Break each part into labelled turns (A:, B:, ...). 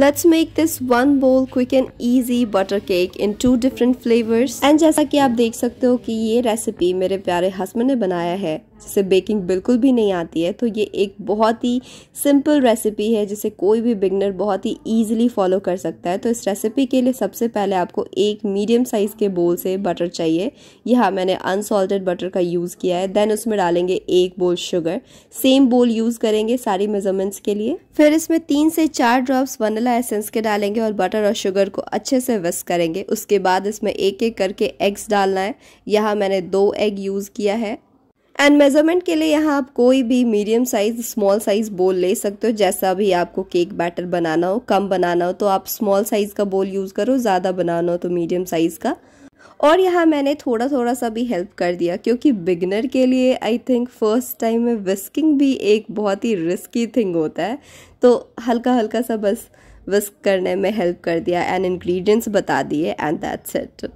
A: let's make this one bowl quick and easy butter cake in two different flavours and जैसा कि आप देख सकते हो कि ये रेसिपी मेरे प्यारे हस्बैंड ने बनाया है जिसे बेकिंग बिल्कुल भी नहीं आती है तो ये एक बहुत ही सिंपल रेसिपी है जिसे कोई भी बिगनर बहुत ही ईजिली फॉलो कर सकता है तो इस रेसिपी के लिए सबसे पहले आपको एक मीडियम साइज़ के बोल से बटर चाहिए यह मैंने अनसॉल्टेड बटर का यूज़ किया है देन उसमें डालेंगे एक बोल शुगर सेम बोल यूज़ करेंगे सारी मेजरमेंट्स के लिए फिर इसमें तीन से चार ड्रॉप्स वनीला एसेंस के डालेंगे और बटर और शुगर को अच्छे से विस्क करेंगे उसके बाद इसमें एक एक करके एग्स डालना है यहाँ मैंने दो एग यूज़ किया है एंड मेज़रमेंट के लिए यहाँ आप कोई भी मीडियम साइज़ स्मॉल साइज़ बोल ले सकते हो जैसा भी आपको केक बैटर बनाना हो कम बनाना हो तो आप स्मॉल साइज़ का बोल यूज़ करो ज़्यादा बनाना हो तो मीडियम साइज़ का और यहाँ मैंने थोड़ा थोड़ा सा भी हेल्प कर दिया क्योंकि बिगनर के लिए आई थिंक फर्स्ट टाइम में विस्किंग भी एक बहुत ही रिस्की थिंग होता है तो हल्का हल्का सा बस विस्क करने में हेल्प कर दिया एंड इंग्रेडिएंट्स बता दिए एंड दैट्स इट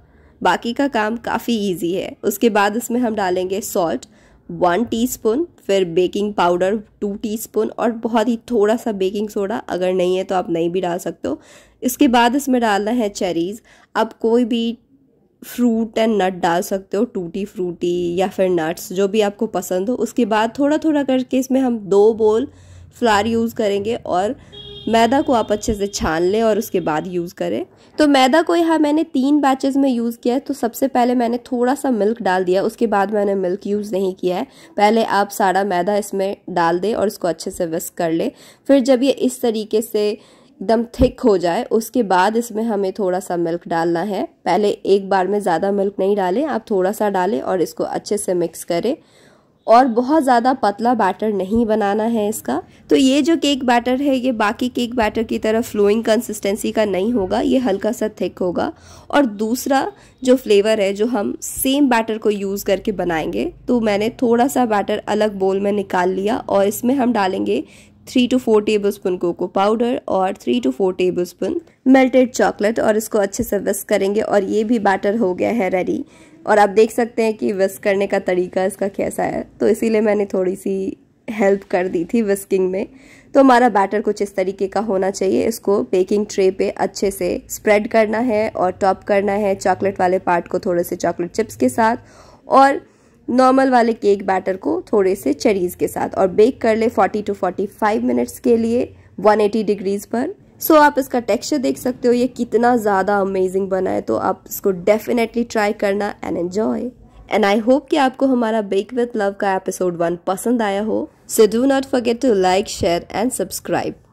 A: बाकी का काम काफ़ी इजी है उसके बाद इसमें हम डालेंगे सॉल्ट वन टीस्पून फिर बेकिंग पाउडर टू टीस्पून और बहुत ही थोड़ा सा बेकिंग सोडा अगर नहीं है तो आप नहीं भी डाल सकते हो इसके बाद इसमें डालना है चेरीज़ आप कोई भी फ्रूट एंड नट डाल सकते हो टूटी फ्रूटी या फिर नट्स जो भी आपको पसंद हो उसके बाद थोड़ा थोड़ा करके इसमें हम दो बोल फ्लार यूज़ करेंगे और मैदा को आप अच्छे से छान लें और उसके बाद यूज़ करें तो मैदा को यहाँ मैंने तीन बैचेज़ में यूज़ किया है तो सबसे पहले मैंने थोड़ा सा मिल्क डाल दिया उसके बाद मैंने मिल्क यूज़ नहीं किया है पहले आप सारा मैदा इसमें डाल दें और इसको अच्छे से विस्क कर लें फिर जब ये इस तरीके से एकदम थिक हो जाए उसके बाद इसमें हमें थोड़ा सा मिल्क डालना है पहले एक बार में ज़्यादा मिल्क नहीं डालें आप थोड़ा सा डालें और इसको अच्छे से मिक्स करें और बहुत ज़्यादा पतला बैटर नहीं बनाना है इसका तो ये जो केक बैटर है ये बाकी केक बैटर की तरह फ्लोइंग कंसिस्टेंसी का नहीं होगा ये हल्का सा थिक होगा और दूसरा जो फ्लेवर है जो हम सेम बैटर को यूज़ करके बनाएंगे तो मैंने थोड़ा सा बैटर अलग बोल में निकाल लिया और इसमें हम डालेंगे three two four tablespoon cocoa powder और three two four tablespoon melted chocolate और इसको अच्छे से विस्क करेंगे और ये भी बैटर हो गया है रेडी और आप देख सकते हैं कि विस्क करने का तरीका इसका कैसा है तो इसीलिए मैंने थोड़ी सी हेल्प कर दी थी विस्किंग में तो हमारा बैटर कुछ इस तरीके का होना चाहिए इसको बेकिंग ट्रे पे अच्छे से स्प्रेड करना है और टॉप करना है चॉकलेट वाले पार्ट को थोड़े से चॉकलेट चिप्स के साथ और नॉर्मल वाले केक बैटर को थोड़े से चेरीज़ के साथ और बेक कर ले 40 टू 45 मिनट्स के लिए 180 डिग्रीज़ पर सो so, आप इसका टेक्सचर देख सकते हो ये कितना ज़्यादा अमेजिंग बना है तो आप इसको डेफिनेटली ट्राई करना and enjoy and I hope कि आपको हमारा बेक विथ लव का एपिसोड वन पसंद आया हो so do not forget to like share and subscribe